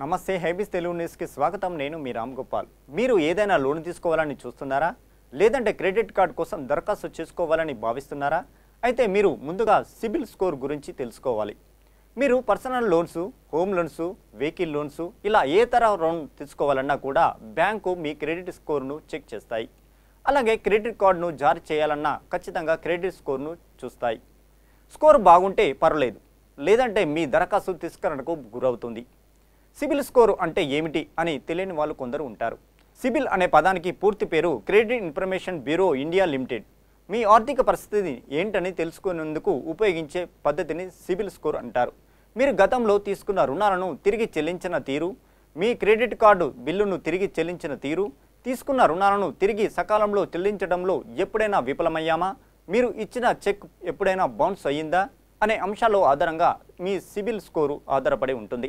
నమస్తే హైబీస్ తెలుగు న్యూస్కి స్వాగతం నేను మీ రామ్ గోపాల్ మీరు ఏదైనా లోన్ తీసుకోవాలని చూస్తున్నారా లేదంటే క్రెడిట్ కార్డ్ కోసం దరఖాస్తు చేసుకోవాలని భావిస్తున్నారా అయితే మీరు ముందుగా సిబిల్ స్కోర్ గురించి తెలుసుకోవాలి మీరు personal loans home loans vehicle loans ఇలా ఏ తర లోన్ తీసుకోవాలన్నా కూడా బ్యాంకు మీ క్రెడిట్ స్కోర్ను చెక్ చేస్తాయి అలాగే క్రెడిట్ కార్డును జారీ చేయాలన్నా ఖచ్చితంగా క్రెడిట్ స్కోర్ను చూస్తాయి స్కోర్ బాగుంటే పర్లేదు లేదంటే మీ దరఖాస్తు తీసుకురణకు గురవుతుంది సిబిల్ స్కోరు అంటే ఏమిటి అని తెలియని వాళ్ళు కొందరు ఉంటారు సిబిల్ అనే పదానికి పూర్తి పేరు credit information bureau India limited మీ ఆర్థిక పరిస్థితి ఏంటని తెలుసుకునేందుకు ఉపయోగించే పద్ధతిని సిబిల్ స్కోర్ అంటారు మీరు గతంలో తీసుకున్న రుణాలను తిరిగి చెల్లించిన తీరు మీ క్రెడిట్ కార్డు బిల్లును తిరిగి చెల్లించిన తీరు తీసుకున్న రుణాలను తిరిగి సకాలంలో చెల్లించడంలో ఎప్పుడైనా విఫలమయ్యామా మీరు ఇచ్చిన చెక్ ఎప్పుడైనా బౌన్స్ అయ్యిందా అనే అంశాల ఆధారంగా మీ సిబిల్ స్కోరు ఆధారపడి ఉంటుంది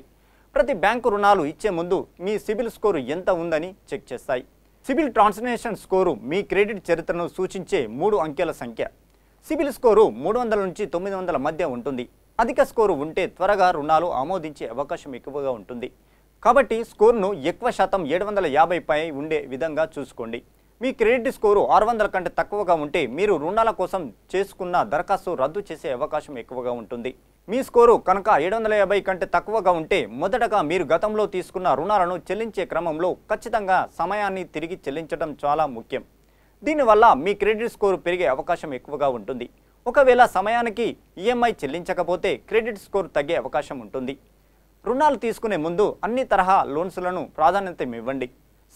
ప్రతి బ్యాంకు రుణాలు ఇచ్చే ముందు మీ సిబిల్ స్కోరు ఎంత ఉందని చెక్ చేస్తాయి సిబిల్ ట్రాన్స్లేషన్ స్కోరు మీ క్రెడిట్ చరిత్రను సూచించే మూడు అంకెల సంఖ్య సిబిల్ స్కోరు మూడు వందల నుంచి తొమ్మిది వందల మధ్య ఉంటుంది అధిక స్కోరు ఉంటే త్వరగా రుణాలు ఆమోదించే అవకాశం ఎక్కువగా ఉంటుంది కాబట్టి స్కోర్ను ఎక్కువ శాతం ఏడు వందల యాభైపై ఉండే విధంగా చూసుకోండి మీ క్రెడిట్ స్కోరు ఆరు వందల కంటే తక్కువగా ఉంటే మీరు రుణాల కోసం చేసుకున్న దరఖాస్తు రద్దు చేసే అవకాశం ఎక్కువగా ఉంటుంది మీ స్కోరు కనుక ఏడు వందల యాభై కంటే తక్కువగా ఉంటే మొదటగా మీరు గతంలో తీసుకున్న రుణాలను చెల్లించే క్రమంలో ఖచ్చితంగా సమయాన్ని తిరిగి చెల్లించడం చాలా ముఖ్యం దీనివల్ల మీ క్రెడిట్ స్కోరు పెరిగే అవకాశం ఎక్కువగా ఉంటుంది ఒకవేళ సమయానికి ఈఎంఐ చెల్లించకపోతే క్రెడిట్ స్కోర్ తగ్గే అవకాశం ఉంటుంది రుణాలు తీసుకునే ముందు అన్ని తరహా లోన్స్లను ఇవ్వండి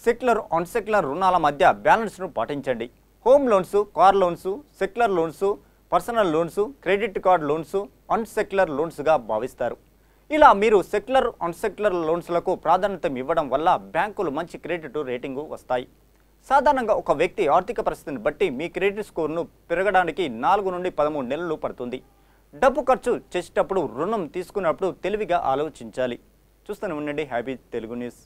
సెక్యులర్ అన్సెక్యులర్ రుణాల మధ్య బ్యాలెన్స్ను పాటించండి home loans car loans secular loans personal loans credit card loans unsecular లోన్స్గా భావిస్తారు ఇలా మీరు సెక్యులర్ అన్సెక్యులర్ లోన్స్లకు ప్రాధాన్యత ఇవ్వడం వల్ల బ్యాంకులు మంచి క్రెడిట్ రేటింగు వస్తాయి సాధారణంగా ఒక వ్యక్తి ఆర్థిక పరిస్థితిని బట్టి మీ క్రెడిట్ స్కోర్ను పెరగడానికి నాలుగు నుండి పదమూడు నెలలు పడుతుంది డబ్బు ఖర్చు చేసేటప్పుడు రుణం తీసుకున్నప్పుడు తెలివిగా ఆలోచించాలి చూస్తూనే ఉండండి హ్యాపీ తెలుగు న్యూస్